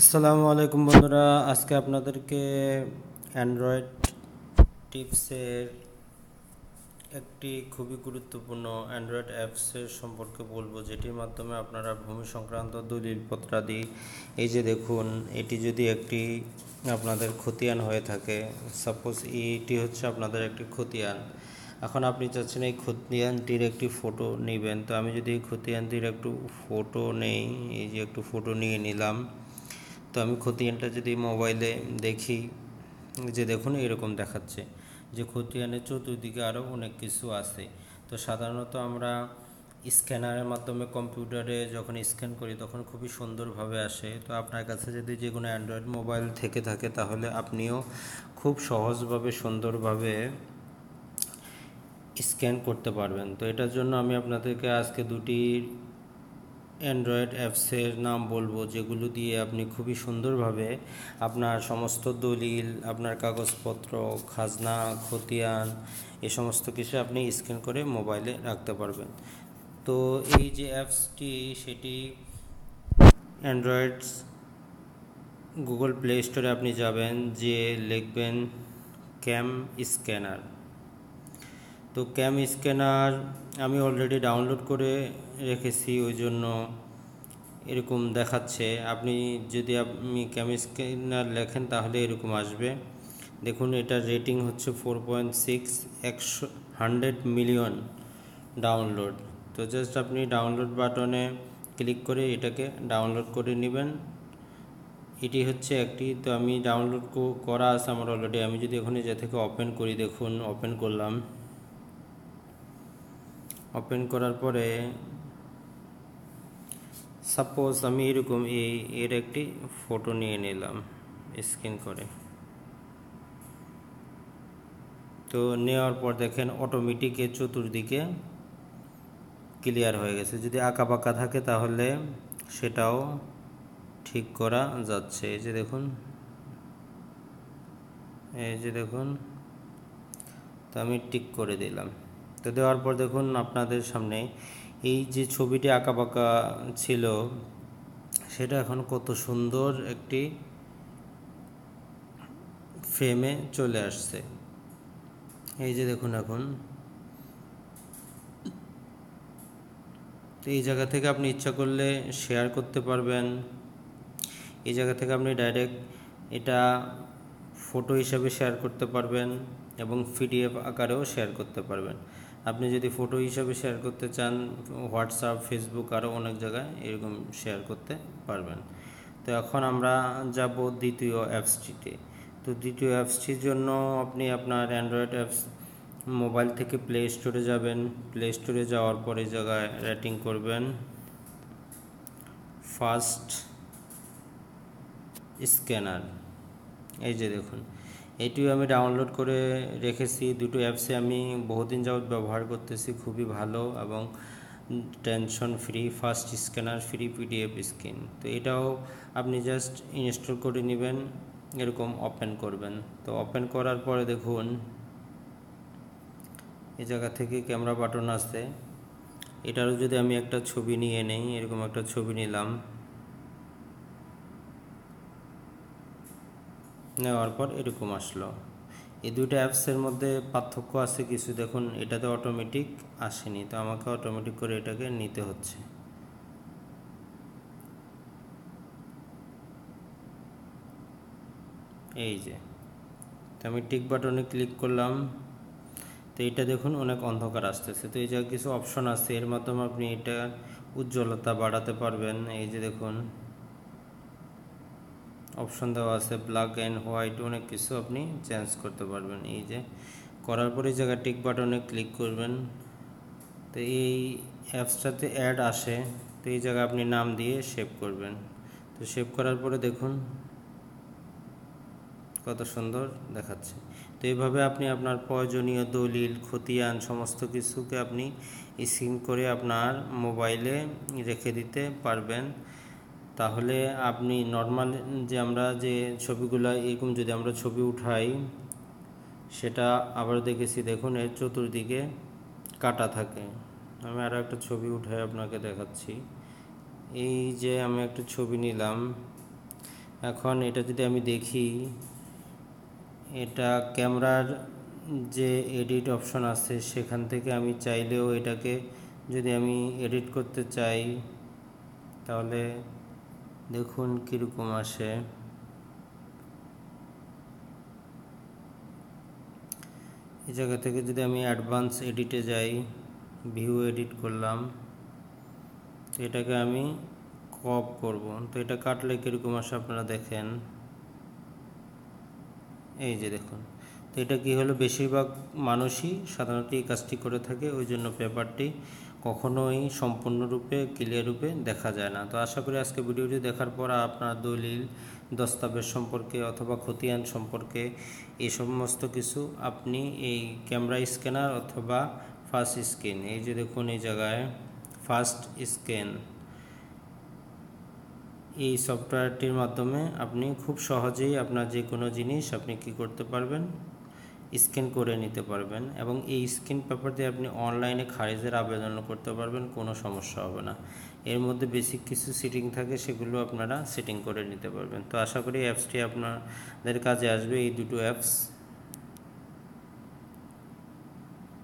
আসসালামু আলাইকুম বন্ধুরা আজকে আপনাদেরকে অ্যান্ড্রয়েড টিপসের একটি খুবই গুরুত্বপূর্ণ অ্যান্ড্রয়েড অ্যাপসের সম্পর্কে বলবো যেটির মাধ্যমে আপনারা ভূমি সংক্রান্ত দলিলপত্রাদি এই যে দেখুন এটি যদি একটি আপনাদের খতিয়ান হয়ে থাকে সাপোজ এটি হচ্ছে আপনাদের একটি খতিয়ান এখন আপনি চাচ্ছেন এই খতিয়ানটির একটি ফটো নেবেন তো আমি যদি এই খতিয়ানটির একটু ফটো নেই এই যে একটু ফটো নিয়ে নিলাম তো আমি খতিয়ানটা যদি মোবাইলে দেখি যে দেখুন এরকম দেখাচ্ছে যে খতিয়ানের চতুর্দিকে আরও অনেক কিছু আছে তো সাধারণত আমরা স্ক্যানারের মাধ্যমে কম্পিউটারে যখন স্ক্যান করি তখন খুবই সুন্দরভাবে আসে তো আপনার কাছে যদি যে কোনো অ্যান্ড্রয়েড মোবাইল থেকে থাকে তাহলে আপনিও খুব সহজভাবে সুন্দরভাবে স্ক্যান করতে পারবেন তো এটার জন্য আমি আপনাদেরকে আজকে দুটি অ্যান্ড্রয়েড অ্যাপসের নাম বলবো যেগুলো দিয়ে আপনি খুবই সুন্দরভাবে আপনার সমস্ত দলিল আপনার কাগজপত্র খাজনা খতিয়ান এ সমস্ত কিছু আপনি স্ক্যান করে মোবাইলে রাখতে পারবেন তো এই যে অ্যাপসটি সেটি অ্যান্ড্রয়েড গুগল প্লে স্টোরে আপনি যাবেন যে লিখবেন ক্যাম স্ক্যানার তো ক্যাম স্ক্যানার আমি অলরেডি ডাউনলোড করে রেখেছি ওই জন্য এরকম দেখাচ্ছে আপনি যদি আপনি ক্যাম স্ক্যানার লেখেন তাহলে এরকম আসবে দেখুন এটার রেটিং হচ্ছে ফোর পয়েন্ট সিক্স একশো হান্ড্রেড মিলিয়ন ডাউনলোড তো জাস্ট আপনি ডাউনলোড বাটনে ক্লিক করে এটাকে ডাউনলোড করে নেবেন এটি হচ্ছে একটি তো আমি ডাউনলোড করা আছে আমার অলরেডি আমি যদি এখন এটা থেকে ওপেন করি দেখুন ওপেন করলাম ওপেন করার পরে সাপোজ আমি এরকম এই এর একটি ফটো নিয়ে নিলাম স্ক্যান করে তো নেওয়ার পর দেখেন অটোমেটিকে চতুর্দিকে ক্লিয়ার হয়ে গেছে যদি আঁকা পাকা থাকে তাহলে সেটাও ঠিক করা যাচ্ছে এই যে দেখুন এই যে দেখুন তো আমি টিক করে দিলাম তো দেওয়ার পর দেখুন আপনাদের সামনে এই যে ছবিটি আঁকা বাঁকা ছিল সেটা এখন কত সুন্দর একটি ফ্রেমে চলে আসছে এই যে দেখুন এখন তো এই জায়গা থেকে আপনি ইচ্ছা করলে শেয়ার করতে পারবেন এই জায়গা থেকে আপনি ডাইরেক্ট এটা ফটো হিসাবে শেয়ার করতে পারবেন এবং পিডিএফ আকারেও শেয়ার করতে পারবেন আপনি যদি ফটো হিসাবে শেয়ার করতে চান হোয়াটসঅ্যাপ ফেসবুক আরও অনেক জায়গায় এরকম শেয়ার করতে পারবেন তো এখন আমরা যাব দ্বিতীয় অ্যাপসটিতে তো দ্বিতীয় অ্যাপসটির জন্য আপনি আপনার অ্যান্ড্রয়েড অ্যাপস মোবাইল থেকে প্লে স্টোরে যাবেন প্লে স্টোরে যাওয়ার পরে জায়গায় রেটিং করবেন ফার্স্ট স্ক্যানার এই যে দেখুন এটিও আমি ডাউনলোড করে রেখেছি দুটো অ্যাপসে আমি বহুদিন যাবৎ ব্যবহার করতেছি খুবই ভালো এবং tension free fast scanner free PDF screen তো এটাও আপনি জাস্ট ইনস্টল করে নেবেন এরকম ওপেন করবেন তো ওপেন করার পরে দেখুন এই জায়গা থেকে ক্যামেরা বাটন আসছে এটারও যদি আমি একটা ছবি নিয়ে নেই এরকম একটা ছবি নিলাম নেওয়ার পর এরকম আসলো এই দুইটা অ্যাপসের মধ্যে পার্থক্য আছে কিছু দেখুন এটাতে অটোমেটিক আসেনি তো আমাকে অটোমেটিক করে এটাকে নিতে হচ্ছে এই যে তো আমি টিক বাটনে ক্লিক করলাম তো এটা দেখুন অনেক অন্ধকার আসতেছে তো এই যে কিছু অপশন আছে এর মাধ্যমে আপনি এটা উজ্জ্বলতা বাড়াতে পারবেন এই যে দেখুন অপশন দেওয়া আছে ব্ল্যাক অ্যান্ড হোয়াইট অনেক কিছু আপনি চেঞ্জ করতে পারবেন এই যে করার পরে জায়গায় টিক বাটনে ক্লিক করবেন তো এই অ্যাপসটাতে অ্যাড আসে তো এই জায়গায় আপনি নাম দিয়ে সেভ করবেন তো সেভ করার পরে দেখুন কত সুন্দর দেখাচ্ছে তো এইভাবে আপনি আপনার প্রয়োজনীয় দলিল খতিয়ান সমস্ত কিছুকে আপনি স্ক্রিন করে আপনার মোবাইলে রেখে দিতে পারবেন তাহলে আপনি নর্মাল যে আমরা যে ছবিগুলো এরকম যদি আমরা ছবি উঠাই সেটা আবার দেখেছি দেখুন এর চতুর্দিকে কাটা থাকে আমি আরও একটা ছবি উঠাই আপনাকে দেখাচ্ছি এই যে আমি একটা ছবি নিলাম এখন এটা যদি আমি দেখি এটা ক্যামেরার যে এডিট অপশন আছে সেখান থেকে আমি চাইলেও এটাকে যদি আমি এডিট করতে চাই তাহলে দেখুন কীরকম আসে এই জায়গা থেকে যদি আমি অ্যাডভান্স এডিটে যাই ভিউ এডিট করলাম তো এটাকে আমি কপ করব তো এটা কাটলে কীরকম আসে আপনারা দেখেন এই যে দেখুন তো এটা কি হলো বেশিরভাগ মানুষই সাধারণত এই কাজটি করে থাকে ওই জন্য পেপারটি কখনোই সম্পূর্ণরূপে ক্লিয়াররূপে দেখা যায় না তো আশা করি আজকে ভিডিওটি দেখার পর আপনার দলিল দস্তাবেজ সম্পর্কে অথবা খতিয়ান সম্পর্কে এই সমস্ত কিছু আপনি এই ক্যামেরা স্ক্যানার অথবা ফার্স্ট স্ক্যান এই যে দেখুন এই জায়গায় ফার্স্ট স্ক্যান এই সফটওয়্যারটির মাধ্যমে আপনি খুব সহজেই আপনার যে কোনো জিনিস আপনি কি করতে পারবেন স্ক্যান করে নিতে পারবেন এবং এই স্ক্যান পেপার দিয়ে আপনি অনলাইনে খারিজের আবেদন করতে পারবেন কোনো সমস্যা হবে না এর মধ্যে বেসিক কিছু সেটিং থাকে সেগুলো আপনারা সেটিং করে নিতে পারবেন তো আশা করি অ্যাপসটি আপনাদের কাজে আসবে এই দুটো অ্যাপস